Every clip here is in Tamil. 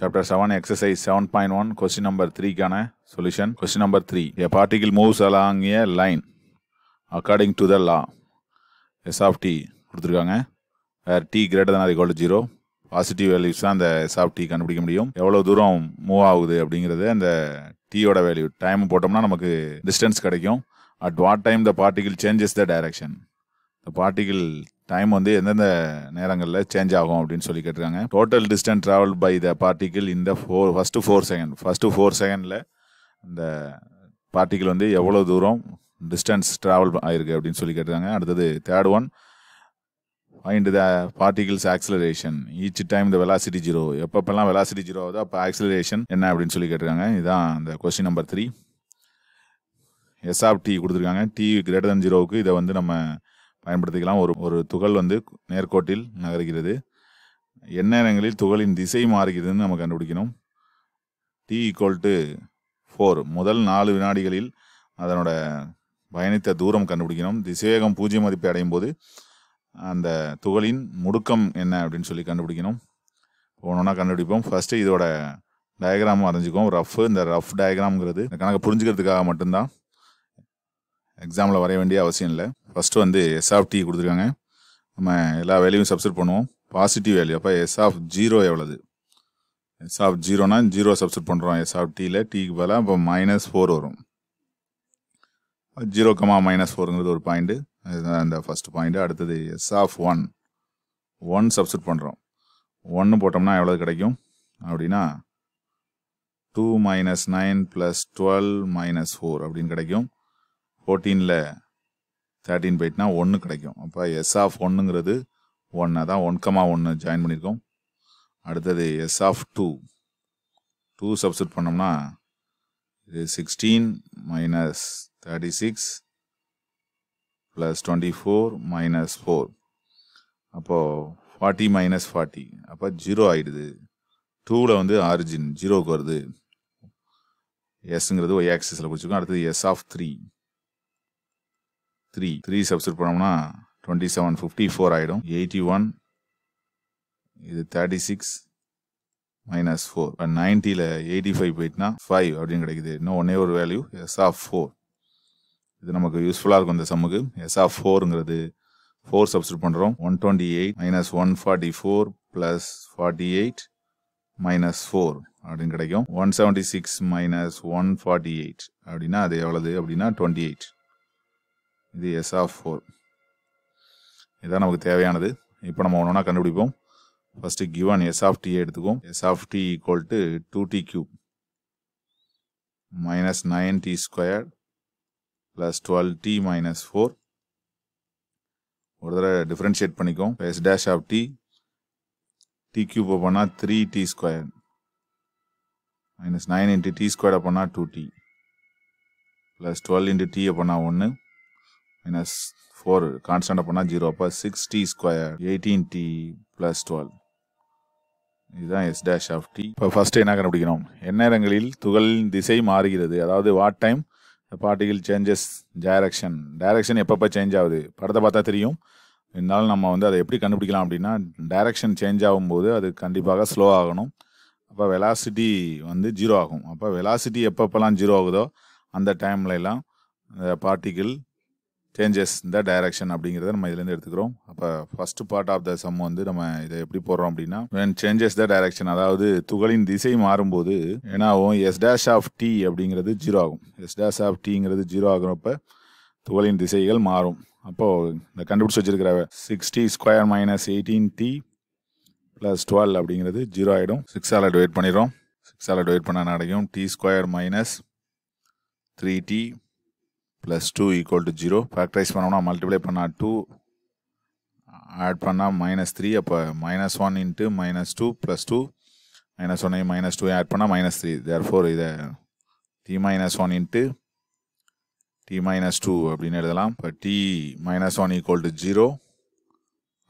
chapter seven exercise seven point one question number த்ரீக்கான solution question number three a particle moves along a line according to the law S of T கொடுத்துருக்காங்க வேறு D greater than அதிகோல் zero positive values தான் அந்த எஸ்ஆப்டி கண்டுபிடிக்க முடியும் எவ்வளோ தூரம் மூவ் ஆகுது அப்படிங்கிறது அந்த டீயோட வேல்யூ டைம் போட்டோம்னா நமக்கு டிஸ்டன்ஸ் கிடைக்கும் at what time the particle changes the direction இந்த பார்ட்டிகிள் டைம் வந்து எந்தெந்த நேரங்களில் சேஞ்ச் ஆகும் அப்படின்னு சொல்லி கேட்டிருக்காங்க total distance travel by the particle இந்த four first four second first four செகண்டில் இந்த பார்ட்டிகிள் வந்து எவ்வளோ தூரம் டிஸ்டன்ஸ் ட்ராவல் ஆயிருக்கு அப்படின்னு சொல்லி கேட்டிருக்காங்க அடுத்தது third one find the particle's acceleration each time இந்த வெலாசிட்டி ஜீரோ எப்பப்பெல்லாம் வெலாசிட்டி ஜீரோ ஆகுதோ அப்போ ஆக்சிலரேஷன் என்ன அப்படின்னு சொல்லி கேட்டிருக்காங்க இதுதான் அந்த question number three S of T கொடுத்துருக்காங்க டி கிரேட்டர் தன் ஜீரோவுக்கு இதை வந்து நம்ம பயன்படுத்திக்கலாம் ஒரு ஒரு துகள் வந்து நேர்கோட்டில் நகர்கிறது என்ன நேரங்களில் துகளின் திசை மாறுகிறதுன்னு நம்ம கண்டுபிடிக்கணும் டி ஈக்குவல் டு ஃபோர் முதல் நாலு வினாடிகளில் அதனோட பயணித்த தூரம் கண்டுபிடிக்கணும் திசைவேகம் பூஜ்ஜிய மதிப்பை அடையும் போது அந்த துகளின் முடுக்கம் என்ன அப்படின்னு சொல்லி கண்டுபிடிக்கணும் ஒன்றா கண்டுபிடிப்போம் ஃபஸ்ட்டு இதோட டயக்ராம் வரைஞ்சிக்குவோம் ரஃப் இந்த ரஃப் டயக்ராம்ங்கிறது இந்த கணக்கு புரிஞ்சுக்கிறதுக்காக மட்டும்தான் எக்ஸாமில் வரைய வேண்டிய அவசியம் இல்லை ஃபஸ்ட்டு வந்து எஸ் ஆஃப் டி கொடுத்துருக்காங்க நம்ம எல்லா வேலையும் சப்ஸ்டிட் பண்ணுவோம் பாசிட்டிவ் வேல்யூ அப்போ எஸ் ஆஃப் ஜீரோ எவ்வளவு எஸ் ஆஃப் ஜீரோனா ஜீரோ சப்ஸ்டிட் பண்ணுறோம் எஸ் ஆஃப் டியில் டிக்கு பதிலாக அப்போ மைனஸ் ஃபோர் வரும் ஜீரோ கமா மைனஸ் ஃபோருங்கிறது ஒரு பாயிண்ட்டு இதுதான் அந்த ஃபஸ்ட் பாயிண்ட்டு அடுத்தது S of one one substitute பண்ணுறோம் ஒன்று போட்டோம்னா எவ்வளவு கிடைக்கும் அப்படின்னா two minus nine plus twelve minus four அப்படின்னு கிடைக்கும் ஃபோர்டீனில் தேர்ட்டீன் போயிட்டுனா ஒன்று கிடைக்கும் அப்போ எஸ் ஆஃப் ஒன்றுங்கிறது ஒன் தான் ஒன் கமா ஒன்று ஜாயின் பண்ணியிருக்கோம் அடுத்தது S of two two substitute பண்ணோம்னா இது sixteen minus thirty six plus twenty four minus four அப்போது ஃபார்ட்டி மைனஸ் ஃபார்ட்டி அப்போ ஜீரோ ஆகிடுது டூவில் வந்து ஆரிஜின் ஜீரோவுக்கு வருது எஸ்ங்கிறது ஒய் ஆக்சிஸில் பிடிச்சிருக்கோம் அடுத்தது S of three three three substitute பண்ணோம்னா டுவெண்ட்டி செவன் ஃபிஃப்டி ஃபோர் ஆகிடும் எயிட்டி ஒன் இது தேர்ட்டி சிக்ஸ் மைனஸ் ஃபோர் இப்போ நைன்ட்டியில் எயிட்டி ஃபைவ் போயிட்டுனா ஃபைவ் அப்படின்னு கிடைக்குது இன்னும் ஒன்னே ஒரு வேல்யூ எஸ் ஆஃப் ஃபோர் இது நமக்கு யூஸ்ஃபுல்லாக இருக்கும் இந்த சம்முக்கு எஸ் ஆஃப் ஃபோருங்கிறது ஃபோர் சப்ஸ்ட் பண்ணுறோம் one twenty eight minus one forty four plus forty eight minus four அப்படின்னு கிடைக்கும் one seventy six minus one forty eight அப்படின்னா அது எவ்வளவு அப்படின்னா டுவெண்ட்டி எயிட் இது எஸ் ஆஃப் ஃபோர் இதுதான் நமக்கு தேவையானது இப்போ நம்ம ஒன்றா கண்டுபிடிப்போம் first given s of t எடுத்துக்கும் s of t equal to two t cube minus nine t square plus twelve t minus four ஒரு தடவை டிஃப்ரென்ஷியேட் பண்ணிக்கும் s dash of t t cube பண்ணால் three t square minus nine into t square பண்ணால் two t plus twelve into t பண்ணால் ஒன்று மைனஸ் ஃபோர் கான்ஸ்டண்ட்டாக பண்ணால் ஜீரோ அப்போ six t square eighteen t plus twelve இதுதான் எஸ் டேஷ் ஆஃப் டி இப்போ ஃபஸ்ட்டு என்ன கண்டுபிடிக்கணும் எந்நேரங்களில் துகளின் திசை மாறுகிறது அதாவது what time particle changes direction direction எப்பப்போ சேஞ்ச் ஆகுது படத்தை பார்த்தா தெரியும் இருந்தாலும் நம்ம வந்து அதை எப்படி கண்டுபிடிக்கலாம் அப்படின்னா டைரக்ஷன் சேஞ்ச் ஆகும்போது அது கண்டிப்பாக ஸ்லோ ஆகணும் அப்போ வெலாசிட்டி வந்து ஜீரோ ஆகும் அப்போ வெலாசிட்டி எப்பப்போல்லாம் ஜீரோ ஆகுதோ அந்த டைம்லலாம் பார்ட்டிகிள் சேஞ்சஸ் இந்த டைரக்ஷன் அப்படிங்கிறத நம்ம இதுலேருந்து எடுத்துக்கிறோம் அப்போ first part of the sum வந்து நம்ம இதை எப்படி போடுறோம் அப்படின்னா வென் சேஞ்சஸ் த டைரக்ஷன் அதாவது துகளின் திசை மாறும்போது என்ன ஆகும் எஸ் டேஷ் ஆஃப் டி அப்படிங்கிறது ஜீரோ ஆகும் எஸ் டேஷ் ஆஃப் டிங்கிறது ஜீரோ ஆகுறப்ப துகளின் திசைகள் மாறும் அப்போது இந்த கண்டுபிடிச்சி வச்சிருக்கிற sixty square minus eighteen t plus twelve அப்படிங்கிறது ஜீரோ ஆகிடும் சிக்ஸால் டிவைட் பண்ணிடுறோம் சிக்ஸால் டிவைட் பண்ண நடக்கும் t square minus three t plus two equal to zero factorize பண்ணோம்னா மல்டிப்ளை பண்ணால் டூ ஆட் பண்ணால் மைனஸ் த்ரீ அப்போ minus one into minus two plus two minus ஒன்னை மைனஸ் டூ ஆட் பண்ணால் மைனஸ் த்ரீ தேர் ஃபோர் இதை t minus one into t minus two அப்படின்னு எழுதலாம் இப்போ t minus one equal to zero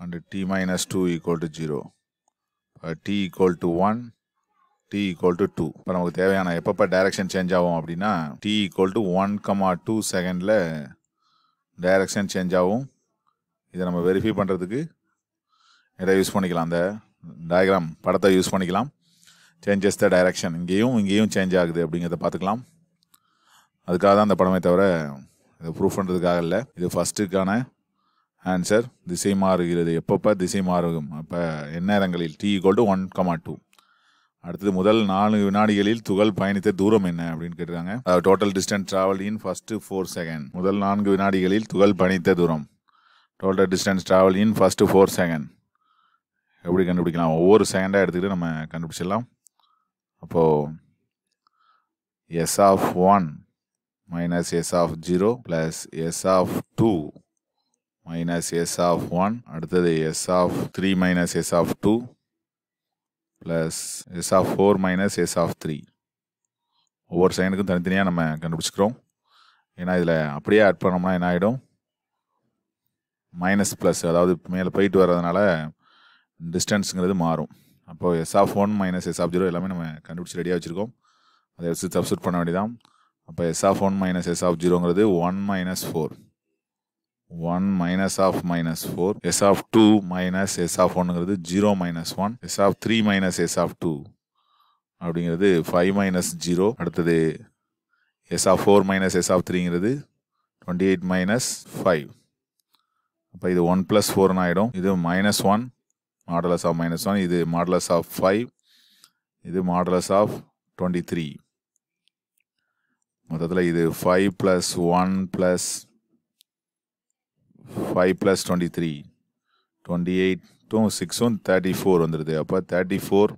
and t minus two equal to zero இப்போ t equal to one t equal to two இப்போ நமக்கு தேவையான எப்பப்போ டைரக்ஷன் சேஞ்ச் ஆகும் அப்படின்னா t equal to one comma two செகண்டில் டைரக்ஷன் சேஞ்ச் ஆகும் இதை நம்ம வெரிஃபை பண்ணுறதுக்கு இதை யூஸ் பண்ணிக்கலாம் அந்த டயக்ராம் படத்தை யூஸ் பண்ணிக்கலாம் சேஞ்சஸ் த டைரக்ஷன் இங்கேயும் இங்கேயும் சேஞ்ச் ஆகுது அப்படிங்கிறத பார்த்துக்கலாம் அதுக்காக தான் அந்த படமே தவிர இதை ப்ரூஃப் பண்ணுறதுக்காக இல்லை இது ஃபஸ்ட்டுக்கான ஆன்சர் திசை மாறுகிறது எப்பப்போ திசை மாறுகும் அப்போ எந்நேரங்களில் t equal to one comma two அடுத்தது முதல் நாலு வினாடிகளில் துகள் பயணித்த தூரம் என்ன அப்படின்னு கேட்டிருக்காங்க total distance travel in first four second முதல் நான்கு வினாடிகளில் துகள் பயணித்த தூரம் total distance travel in first four second எப்படி கண்டுபிடிக்கலாம் ஒவ்வொரு செகண்டாக எடுத்துக்கிட்டு நம்ம கண்டுபிடிச்சிடலாம் அப்போது s of one minus s of zero plus s of two minus s of one அடுத்தது S of three minus s of two plus s of four minus s of three ஒவ்வொரு செகண்டுக்கும் தனித்தனியாக நம்ம கண்டுபிடிச்சிக்கிறோம் ஏன்னா இதில் அப்படியே ஆட் பண்ணோம்னா என்ன ஆகிடும் மைனஸ் ப்ளஸ் அதாவது மேலே போயிட்டு வர்றதுனால டிஸ்டன்ஸுங்கிறது மாறும் அப்போது s of one minus s of zero எல்லாமே நம்ம கண்டுபிடிச்சி ரெடியாக வச்சுருக்கோம் அதை எடுத்து சப்ஸ்டியூட் பண்ண வேண்டியதான் அப்போ S of one minus s of ஜீரோங்கிறது one minus four one minus of minus four s of two minus s of ஒன்னுங்கிறது zero minus one s of three minus s of two அப்படிங்கிறது ஃபைவ் மைனஸ் ஜீரோ அடுத்தது S of four minus s of த்ரீங்கிறது டுவெண்ட்டி எயிட் மைனஸ் ஃபைவ் அப்போ இது ஒன் ப்ளஸ் ஃபோர்னு ஆகிடும் இது minus one modulus of minus one இது மாடலஸ் ஆஃப் ஃபைவ் இது மாடலஸ் ஆஃப் டுவெண்ட்டி த்ரீ மொத்தத்தில் இது five plus one plus five plus twenty three twenty எயிட்டும் சிக்ஸும் தேர்ட்டி ஃபோர் வந்துடுது அப்போ தேர்ட்டி ஃபோர்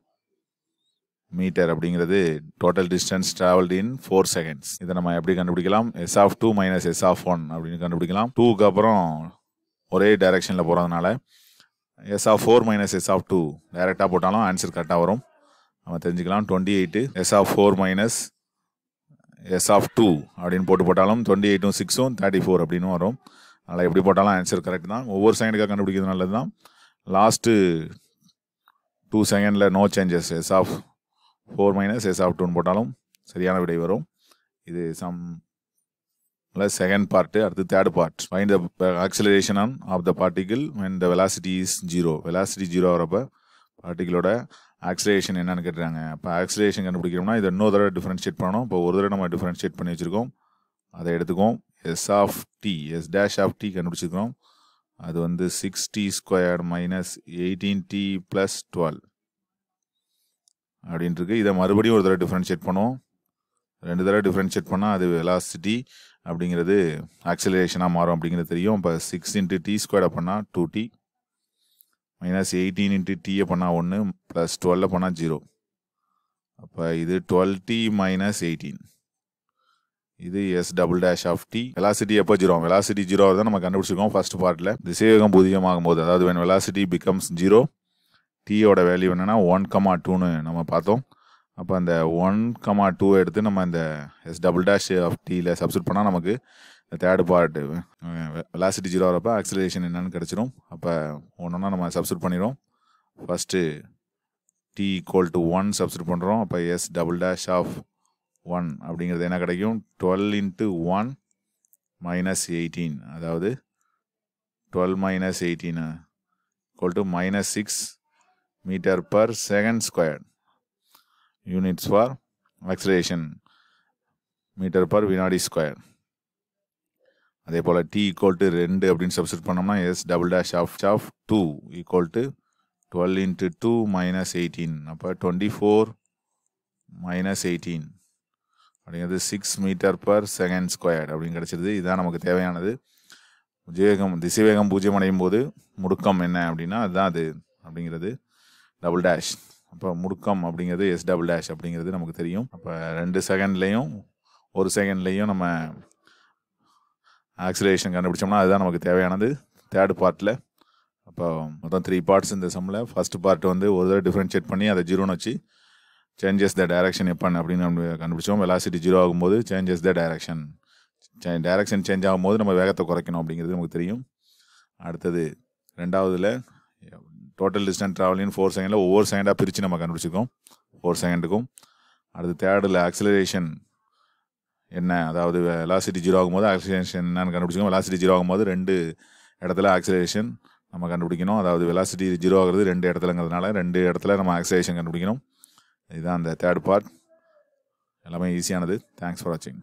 மீட்டர் அப்படிங்கிறது total distance travelled in four seconds இதை நம்ம எப்படி கண்டுபிடிக்கலாம் s of two minus s of one அப்படின்னு கண்டுபிடிக்கலாம் டூக்கு அப்புறம் ஒரே டைரக்ஷனில் போகிறதுனால s of four minus s of two டைரெக்டாக போட்டாலும் ஆன்சர் கரெக்டாக வரும் நம்ம தெரிஞ்சுக்கலாம் twenty eight s of four minus s of two அப்படின்னு போட்டு போட்டாலும் டுவெண்ட்டி எயிட்டும் சிக்ஸும் தேர்ட்டி ஃபோர் அப்படின்னு வரும் அதனால் எப்படி போட்டாலும் ஆன்சர் கரெக்ட் தான் ஒவ்வொரு செகண்டுக்காக கண்டுபிடிக்கிறது நல்லது தான் லாஸ்ட்டு டூ செகண்டில் no changes s of four minus s of டூன்னு போட்டாலும் சரியான விடை வரும் இது சம் ப்ளஸ் செகண்ட் பார்ட்டு அடுத்து third part find the acceleration on of the particle when the velocity is zero velocity zero ஆகிறப்ப பார்ட்டிகிளோட ஆக்சிலேஷன் என்னன்னு கேட்டுறாங்க இப்போ ஆக்சிலேஷன் கண்டுபிடிக்கிறோம்னா இது இன்னொரு தடவை டிஃப்ரென்ஷியேட் பண்ணணும் இப்போ ஒரு தடவை நம்ம டிஃப்ரென்ஷியேட் பண்ணி வச்சுருக்கோம் அதை எடுத்துக்கோம் s of t s dash of t கண்டுபிடிச்சிக்கிறோம் அது வந்து six t square minus eighteen t plus twelve அப்படின்ட்டுருக்கு இதை மறுபடியும் ஒரு தடவை டிஃப்ரென்ஷியேட் பண்ணுவோம் ரெண்டு தடவை டிஃப்ரென்ஷியேட் பண்ணால் அது வெலாசிட்டி அப்படிங்கிறது ஆக்சிலரேஷனாக மாறும் அப்படிங்கிறது தெரியும் இப்போ சிக்ஸ் இன்ட்டு டி ஸ்கொயரை பண்ணால் two t minus eighteen into டீயை பண்ணால் ஒன்று ப்ளஸ் டுவெல்ல பண்ணால் ஜீரோ அப்போ இது டுவெல் டி மைனஸ் எயிட்டீன் இது s double dash of t velocity எப்போ ஜீரோ வெலாசிட்டி ஜீரோ தான் நம்ம கண்டுபிடிச்சிருக்கோம் ஃபர்ஸ்ட் பார்ட்டில் திசைவேகம் பூஜ்ஜியமாகும் போது அதாவது வேணும் வெலாசிட்டி பிகம்ஸ் ஜீரோ டீயோட வேல்யூ என்னென்னா ஒன் கமா டூன்னு நம்ம பார்த்தோம் அப்போ அந்த ஒன் கமா டூ எடுத்து நம்ம இந்த எஸ் டபுள் டேஷ் ஆஃப் டீயில் சப்ஸ்டிட் பண்ணால் நமக்கு தேர்ட் பார்ட் வெலாசிட்டி ஜீரோ வரப்போ ஆக்சிலேஷன் என்னென்னு கிடச்சிரும் அப்போ ஒன்று நம்ம சப்ஸ்டிட் பண்ணிடும் first t equal to one substitute பண்ணுறோம் அப்போ s double dash of one அப்படிங்கிறது என்ன கிடைக்கும் twelve into one minus eighteen அதாவது twelve minus eighteen equal to minus six metre per second square units for acceleration metre per வினாடி ஸ்கொயர் அதே போல் டி ஈக்குவல் டு ரெண்டு அப்படின்னு சப்ஸ்ட் பண்ணோம்னா s double dash of of two equal to twelve into two minus eighteen அப்போ டுவெண்ட்டி ஃபோர் மைனஸ் எயிட்டீன் அப்படிங்கிறது six metre per second square அப்படின்னு கிடச்சிருது இதுதான் நமக்கு தேவையானது திசைவேகம் திசைவேகம் பூஜ்ஜியம் அடையும் போது முடுக்கம் என்ன அப்படின்னா அதுதான் அது அப்படிங்கிறது டபுள் டேஷ் அப்போ முடுக்கம் அப்படிங்கிறது எஸ் டபுள் டேஷ் அப்படிங்கிறது நமக்கு தெரியும் அப்போ ரெண்டு செகண்ட்லேயும் ஒரு செகண்ட்லேயும் நம்ம ஆக்சிலேஷன் கண்டுபிடிச்சோம்னா அதுதான் நமக்கு தேவையானது தேர்டு பார்ட்டில் அப்போ மொத்தம் த்ரீ பார்ட்ஸ் இந்த சம்மில் ஃபஸ்ட்டு பார்ட் வந்து ஒரு தடவை டிஃப்ரென்ஷியேட் பண்ணி அதை ஜீரோன்னு வச்சு சேஞ்சஸ் த டைரக்ஷன் எப்பன் அப்படின்னு நம்ம கண்டுபிடிச்சோம் வெலாசிட்டி ஜீரோ ஆகும்போது changes the direction direction change ஆகும்போது நம்ம வேகத்தை குறைக்கணும் அப்படிங்கிறது நமக்கு தெரியும் அடுத்தது ரெண்டாவதில் டோட்டல் டிஸ்டன்ஸ் ட்ராவலிங் ஃபோர் செகண்டில் ஒவ்வொரு செகண்டாக பிரித்து நம்ம கண்டுபிடிச்சிக்கோம் ஃபோர் செகண்டுக்கும் அடுத்து தேர்டில் ஆக்சிலரேஷன் என்ன அதாவது வெலாசிட்டி ஜீரோ ஆகும்போது ஆக்சிலேஷன் என்னன்னு கண்டுபிடிச்சிக்கோம் வெலாசிட்டி ஜீரோ ஆகும்போது ரெண்டு இடத்துல ஆக்சிலேஷன் நம்ம கண்டுபிடிக்கணும் அதாவது வெலாசிட்டி ஜீரோ ஆகிறது ரெண்டு இடத்துலங்கிறதுனால ரெண்டு இடத்துல நம்ம ஆக்சிலேஷன் கண்டுபிடிக்கணும் இதுதான் அந்த தேர்ட் பார்ட் எல்லாமே ஈஸியானது தேங்க்ஸ் ஃபார் வாட்சிங்